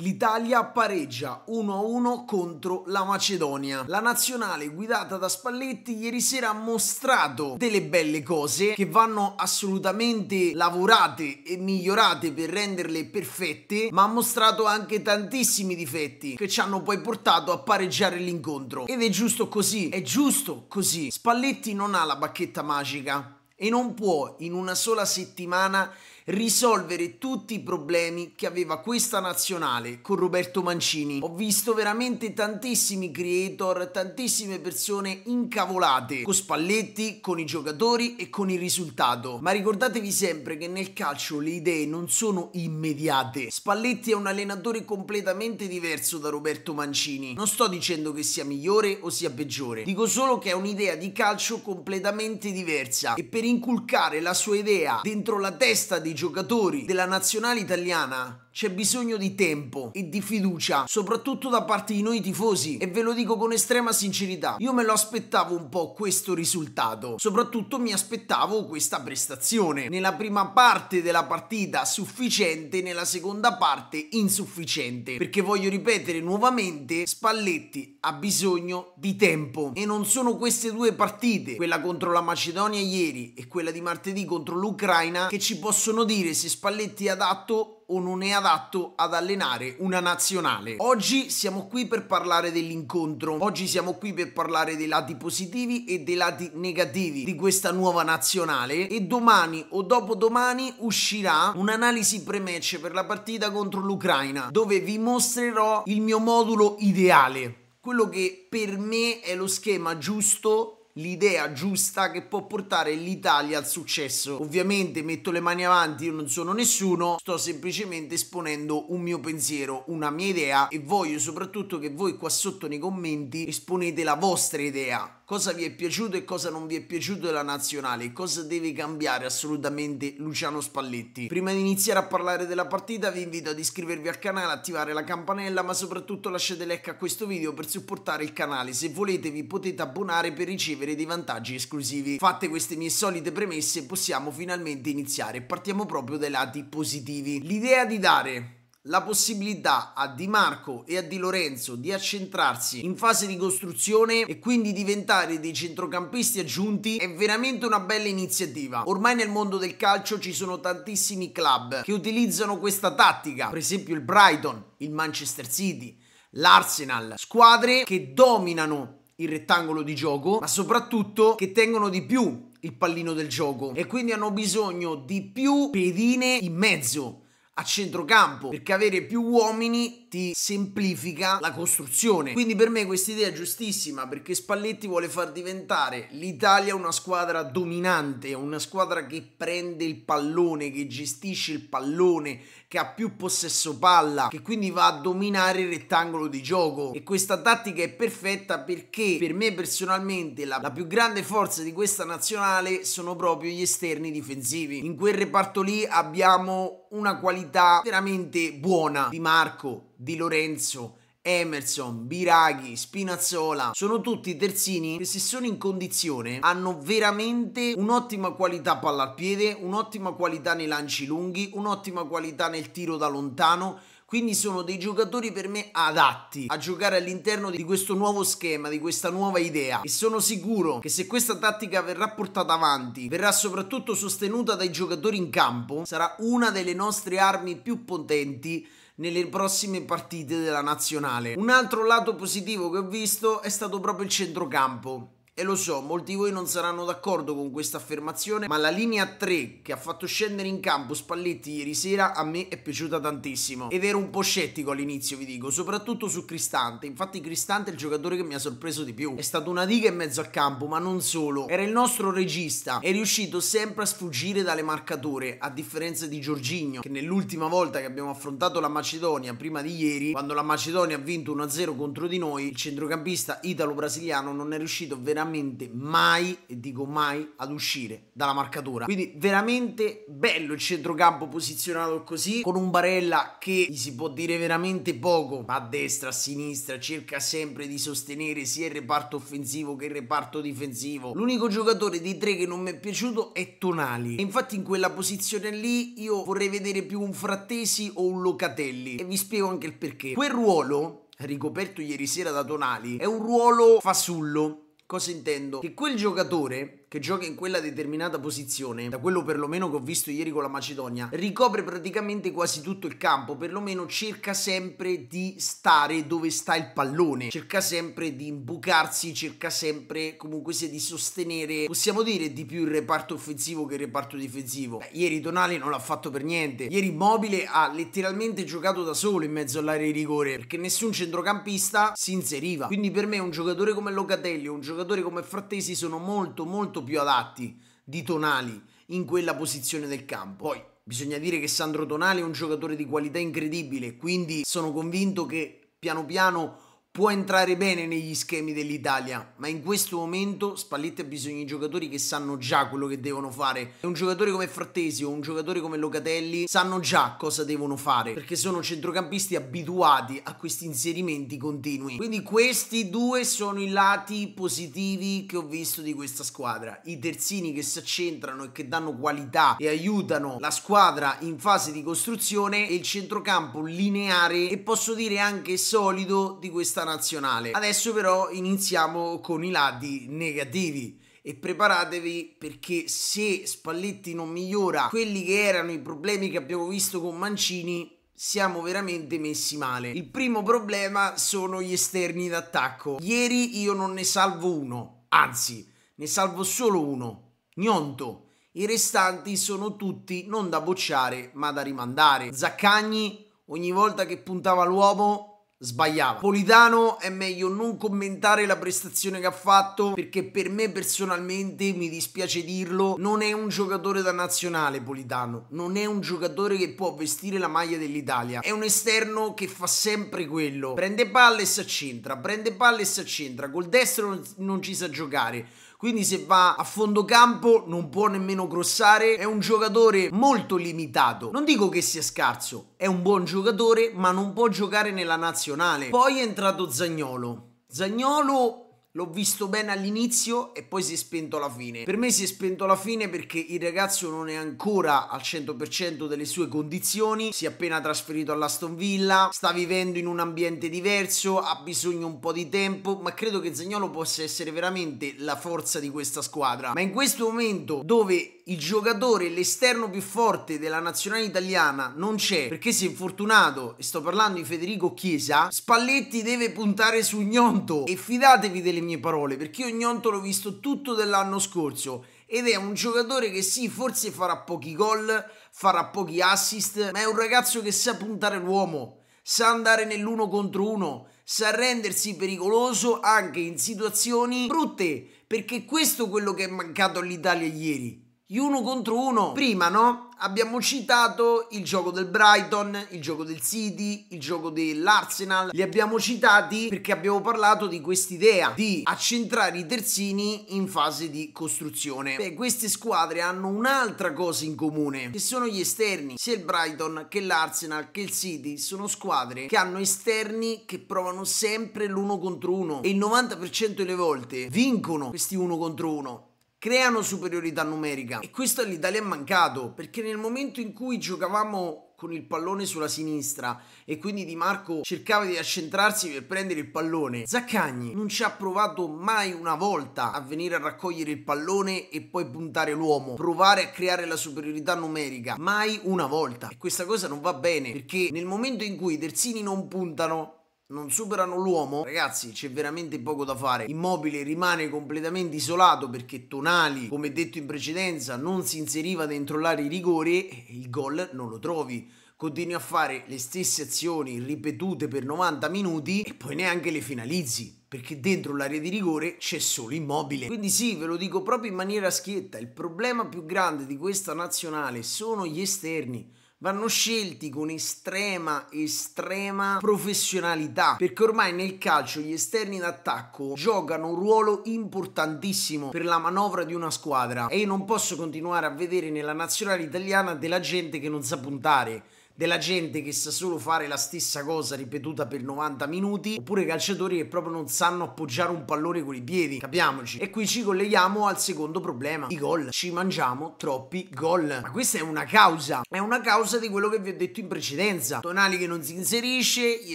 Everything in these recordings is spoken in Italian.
L'Italia pareggia 1-1 contro la Macedonia. La nazionale guidata da Spalletti ieri sera ha mostrato delle belle cose che vanno assolutamente lavorate e migliorate per renderle perfette, ma ha mostrato anche tantissimi difetti che ci hanno poi portato a pareggiare l'incontro. Ed è giusto così, è giusto così. Spalletti non ha la bacchetta magica e non può in una sola settimana risolvere tutti i problemi che aveva questa nazionale con Roberto Mancini. Ho visto veramente tantissimi creator, tantissime persone incavolate con Spalletti, con i giocatori e con il risultato. Ma ricordatevi sempre che nel calcio le idee non sono immediate. Spalletti è un allenatore completamente diverso da Roberto Mancini. Non sto dicendo che sia migliore o sia peggiore, dico solo che è un'idea di calcio completamente diversa e per inculcare la sua idea dentro la testa dei giocatori della nazionale italiana c'è bisogno di tempo e di fiducia, soprattutto da parte di noi tifosi. E ve lo dico con estrema sincerità, io me lo aspettavo un po' questo risultato. Soprattutto mi aspettavo questa prestazione. Nella prima parte della partita sufficiente, nella seconda parte insufficiente. Perché voglio ripetere nuovamente, Spalletti ha bisogno di tempo. E non sono queste due partite, quella contro la Macedonia ieri e quella di martedì contro l'Ucraina, che ci possono dire se Spalletti è adatto o non è adatto ad allenare una nazionale. Oggi siamo qui per parlare dell'incontro, oggi siamo qui per parlare dei lati positivi e dei lati negativi di questa nuova nazionale e domani o dopodomani uscirà un'analisi pre-match per la partita contro l'Ucraina dove vi mostrerò il mio modulo ideale, quello che per me è lo schema giusto l'idea giusta che può portare l'Italia al successo. Ovviamente metto le mani avanti, io non sono nessuno, sto semplicemente esponendo un mio pensiero, una mia idea e voglio soprattutto che voi qua sotto nei commenti esponete la vostra idea cosa vi è piaciuto e cosa non vi è piaciuto della nazionale, cosa deve cambiare assolutamente Luciano Spalletti. Prima di iniziare a parlare della partita vi invito ad iscrivervi al canale, attivare la campanella ma soprattutto lasciate like a questo video per supportare il canale, se volete vi potete abbonare per ricevere dei vantaggi esclusivi. Fatte queste mie solite premesse possiamo finalmente iniziare, partiamo proprio dai lati positivi. L'idea di dare la possibilità a Di Marco e a Di Lorenzo di accentrarsi in fase di costruzione e quindi diventare dei centrocampisti aggiunti è veramente una bella iniziativa. Ormai nel mondo del calcio ci sono tantissimi club che utilizzano questa tattica, per esempio il Brighton, il Manchester City, l'Arsenal, squadre che dominano il rettangolo di gioco, ma soprattutto che tengono di più il pallino del gioco e quindi hanno bisogno di più pedine in mezzo a centrocampo perché avere più uomini ti semplifica la costruzione quindi per me questa idea è giustissima perché Spalletti vuole far diventare l'Italia una squadra dominante una squadra che prende il pallone che gestisce il pallone che ha più possesso palla che quindi va a dominare il rettangolo di gioco e questa tattica è perfetta perché per me personalmente la, la più grande forza di questa nazionale sono proprio gli esterni difensivi in quel reparto lì abbiamo una qualità veramente buona di Marco, di Lorenzo, Emerson, Biraghi, Spinazzola, sono tutti terzini che se sono in condizione hanno veramente un'ottima qualità palla al piede, un'ottima qualità nei lanci lunghi, un'ottima qualità nel tiro da lontano quindi sono dei giocatori per me adatti a giocare all'interno di questo nuovo schema, di questa nuova idea. E sono sicuro che se questa tattica verrà portata avanti, verrà soprattutto sostenuta dai giocatori in campo, sarà una delle nostre armi più potenti nelle prossime partite della nazionale. Un altro lato positivo che ho visto è stato proprio il centrocampo. E lo so, molti di voi non saranno d'accordo con questa affermazione, ma la linea 3 che ha fatto scendere in campo Spalletti ieri sera a me è piaciuta tantissimo. Ed ero un po' scettico all'inizio, vi dico, soprattutto su Cristante. Infatti Cristante è il giocatore che mi ha sorpreso di più. È stata una diga in mezzo a campo, ma non solo. Era il nostro regista, è riuscito sempre a sfuggire dalle marcature, a differenza di Giorginio, che nell'ultima volta che abbiamo affrontato la Macedonia, prima di ieri, quando la Macedonia ha vinto 1-0 contro di noi, il centrocampista italo-brasiliano non è riuscito veramente veramente mai, e dico mai, ad uscire dalla marcatura. Quindi veramente bello il centrocampo posizionato così, con un Barella che gli si può dire veramente poco, a destra, a sinistra, cerca sempre di sostenere sia il reparto offensivo che il reparto difensivo. L'unico giocatore di tre che non mi è piaciuto è Tonali. E infatti in quella posizione lì io vorrei vedere più un Frattesi o un Locatelli. E vi spiego anche il perché. Quel ruolo ricoperto ieri sera da Tonali, è un ruolo fasullo Cosa intendo? Che quel giocatore che gioca in quella determinata posizione, da quello perlomeno che ho visto ieri con la Macedonia, ricopre praticamente quasi tutto il campo, perlomeno cerca sempre di stare dove sta il pallone, cerca sempre di imbucarsi, cerca sempre comunque sia di sostenere, possiamo dire di più il reparto offensivo che il reparto difensivo. Beh, ieri Tonali non l'ha fatto per niente, ieri Mobile ha letteralmente giocato da solo in mezzo all'area di rigore, perché nessun centrocampista si inseriva. Quindi per me un giocatore come Locatelli, un giocatore come Frattesi sono molto molto molto più adatti di Tonali in quella posizione del campo. Poi bisogna dire che Sandro Tonali è un giocatore di qualità incredibile, quindi sono convinto che piano piano può entrare bene negli schemi dell'Italia, ma in questo momento Spalletti ha bisogno di giocatori che sanno già quello che devono fare. Un giocatore come Frattesi o un giocatore come Locatelli sanno già cosa devono fare, perché sono centrocampisti abituati a questi inserimenti continui. Quindi questi due sono i lati positivi che ho visto di questa squadra. I terzini che si accentrano e che danno qualità e aiutano la squadra in fase di costruzione e il centrocampo lineare e posso dire anche solido di questa nazionale. Adesso però iniziamo con i lati negativi e preparatevi perché se Spalletti non migliora quelli che erano i problemi che abbiamo visto con Mancini siamo veramente messi male. Il primo problema sono gli esterni d'attacco. Ieri io non ne salvo uno, anzi ne salvo solo uno, Gnonto. I restanti sono tutti non da bocciare ma da rimandare. Zaccagni ogni volta che puntava l'uomo sbagliava. Politano è meglio non commentare la prestazione che ha fatto perché per me personalmente, mi dispiace dirlo, non è un giocatore da nazionale Politano, non è un giocatore che può vestire la maglia dell'Italia, è un esterno che fa sempre quello, prende palle e si accentra, prende palle e si accentra, col destro non, non ci sa giocare quindi se va a fondo campo non può nemmeno grossare, è un giocatore molto limitato. Non dico che sia scarso, è un buon giocatore, ma non può giocare nella nazionale. Poi è entrato Zagnolo. Zagnolo L'ho visto bene all'inizio e poi si è spento alla fine. Per me si è spento alla fine perché il ragazzo non è ancora al 100% delle sue condizioni, si è appena trasferito all'Aston Villa, sta vivendo in un ambiente diverso, ha bisogno un po' di tempo, ma credo che Zagnolo possa essere veramente la forza di questa squadra. Ma in questo momento dove il giocatore, l'esterno più forte della nazionale italiana non c'è perché si è infortunato, e sto parlando di Federico Chiesa, Spalletti deve puntare su Gnonto e fidatevi delle mie parole perché io Gnonto l'ho visto tutto dell'anno scorso ed è un giocatore che sì, forse farà pochi gol, farà pochi assist, ma è un ragazzo che sa puntare l'uomo, sa andare nell'uno contro uno, sa rendersi pericoloso anche in situazioni brutte, perché questo è quello che è mancato all'Italia ieri gli uno contro uno. Prima, no? Abbiamo citato il gioco del Brighton, il gioco del City, il gioco dell'Arsenal. Li abbiamo citati perché abbiamo parlato di quest'idea di accentrare i terzini in fase di costruzione. Beh, queste squadre hanno un'altra cosa in comune, che sono gli esterni. Sia il Brighton che l'Arsenal che il City sono squadre che hanno esterni che provano sempre l'uno contro uno e il 90% delle volte vincono questi uno contro uno creano superiorità numerica. E questo all'Italia è mancato, perché nel momento in cui giocavamo con il pallone sulla sinistra e quindi Di Marco cercava di accentrarsi per prendere il pallone, Zaccagni non ci ha provato mai una volta a venire a raccogliere il pallone e poi puntare l'uomo, provare a creare la superiorità numerica, mai una volta. E questa cosa non va bene, perché nel momento in cui i terzini non puntano, non superano l'uomo, ragazzi, c'è veramente poco da fare. Immobile rimane completamente isolato perché Tonali, come detto in precedenza, non si inseriva dentro l'area di rigore e il gol non lo trovi. Continui a fare le stesse azioni ripetute per 90 minuti e poi neanche le finalizzi perché dentro l'area di rigore c'è solo immobile. Quindi sì, ve lo dico proprio in maniera schietta, il problema più grande di questa nazionale sono gli esterni vanno scelti con estrema, estrema professionalità, perché ormai nel calcio gli esterni d'attacco giocano un ruolo importantissimo per la manovra di una squadra e io non posso continuare a vedere nella nazionale italiana della gente che non sa puntare della gente che sa solo fare la stessa cosa ripetuta per 90 minuti, oppure calciatori che proprio non sanno appoggiare un pallone con i piedi, capiamoci. E qui ci colleghiamo al secondo problema, i gol. Ci mangiamo troppi gol. Ma questa è una causa, è una causa di quello che vi ho detto in precedenza. Tonali che non si inserisce, gli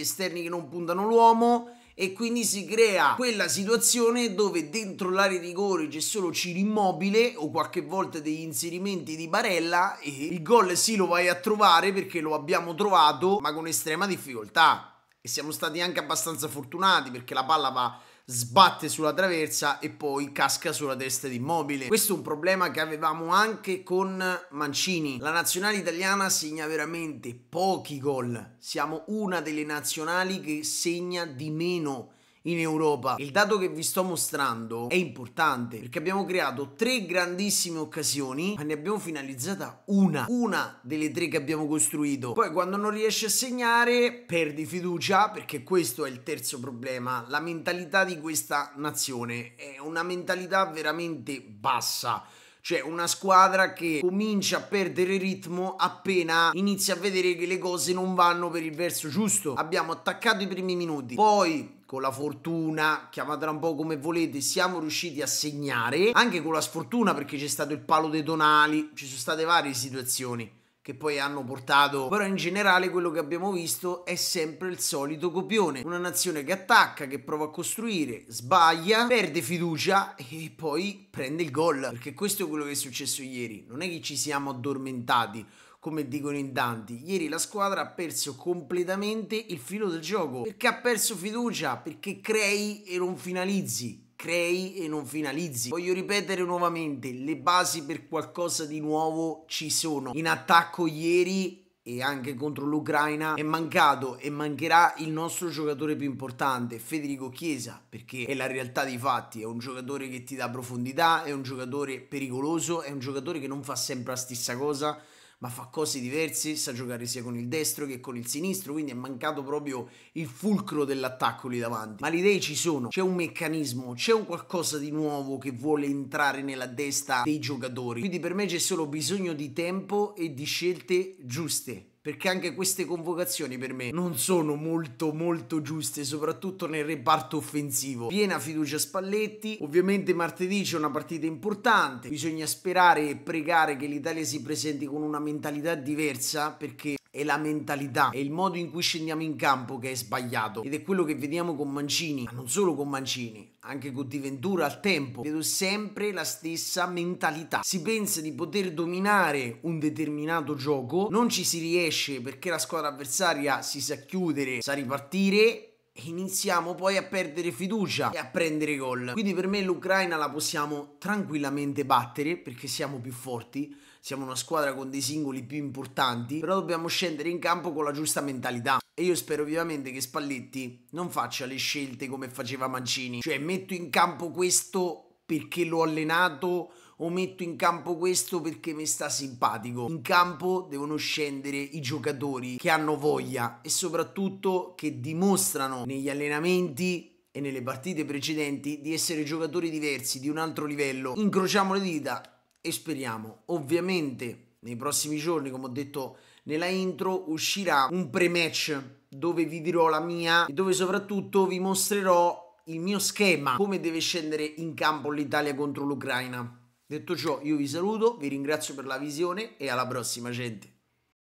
esterni che non puntano l'uomo, e quindi si crea quella situazione dove dentro l'area di rigore c'è solo Ciro Immobile o qualche volta degli inserimenti di Barella e il gol sì lo vai a trovare perché lo abbiamo trovato ma con estrema difficoltà e siamo stati anche abbastanza fortunati perché la palla va sbatte sulla traversa e poi casca sulla testa di Immobile. Questo è un problema che avevamo anche con Mancini. La nazionale italiana segna veramente pochi gol. Siamo una delle nazionali che segna di meno in Europa. Il dato che vi sto mostrando è importante perché abbiamo creato tre grandissime occasioni, ma ne abbiamo finalizzata una, una delle tre che abbiamo costruito. Poi quando non riesci a segnare perdi fiducia perché questo è il terzo problema, la mentalità di questa nazione è una mentalità veramente bassa cioè una squadra che comincia a perdere ritmo appena inizia a vedere che le cose non vanno per il verso giusto. Abbiamo attaccato i primi minuti, poi con la fortuna, chiamatela un po' come volete, siamo riusciti a segnare, anche con la sfortuna perché c'è stato il palo dei Donali, ci sono state varie situazioni che poi hanno portato. Però in generale quello che abbiamo visto è sempre il solito copione. Una nazione che attacca, che prova a costruire, sbaglia, perde fiducia e poi prende il gol. Perché questo è quello che è successo ieri. Non è che ci siamo addormentati come dicono in tanti. Ieri la squadra ha perso completamente il filo del gioco perché ha perso fiducia, perché crei e non finalizzi crei e non finalizzi. Voglio ripetere nuovamente, le basi per qualcosa di nuovo ci sono. In attacco ieri e anche contro l'Ucraina è mancato e mancherà il nostro giocatore più importante, Federico Chiesa, perché è la realtà dei fatti, è un giocatore che ti dà profondità, è un giocatore pericoloso, è un giocatore che non fa sempre la stessa cosa, ma fa cose diverse, sa giocare sia con il destro che con il sinistro, quindi è mancato proprio il fulcro dell'attacco lì davanti. Ma le idee ci sono, c'è un meccanismo, c'è un qualcosa di nuovo che vuole entrare nella testa dei giocatori, quindi per me c'è solo bisogno di tempo e di scelte giuste perché anche queste convocazioni per me non sono molto molto giuste, soprattutto nel reparto offensivo. Piena fiducia a Spalletti, ovviamente martedì c'è una partita importante, bisogna sperare e pregare che l'Italia si presenti con una mentalità diversa perché è la mentalità, è il modo in cui scendiamo in campo che è sbagliato ed è quello che vediamo con Mancini, ma non solo con Mancini, anche con Di Ventura al tempo, vedo sempre la stessa mentalità. Si pensa di poter dominare un determinato gioco, non ci si riesce perché la squadra avversaria si sa chiudere, sa ripartire iniziamo poi a perdere fiducia e a prendere gol. Quindi per me l'Ucraina la possiamo tranquillamente battere perché siamo più forti, siamo una squadra con dei singoli più importanti, però dobbiamo scendere in campo con la giusta mentalità. E io spero vivamente che Spalletti non faccia le scelte come faceva Mancini, cioè metto in campo questo perché l'ho allenato o metto in campo questo perché mi sta simpatico. In campo devono scendere i giocatori che hanno voglia e soprattutto che dimostrano negli allenamenti e nelle partite precedenti di essere giocatori diversi, di un altro livello. Incrociamo le dita e speriamo. Ovviamente nei prossimi giorni, come ho detto nella intro, uscirà un pre-match dove vi dirò la mia e dove soprattutto vi mostrerò il mio schema, come deve scendere in campo l'Italia contro l'Ucraina. Detto ciò, io vi saluto, vi ringrazio per la visione e alla prossima gente.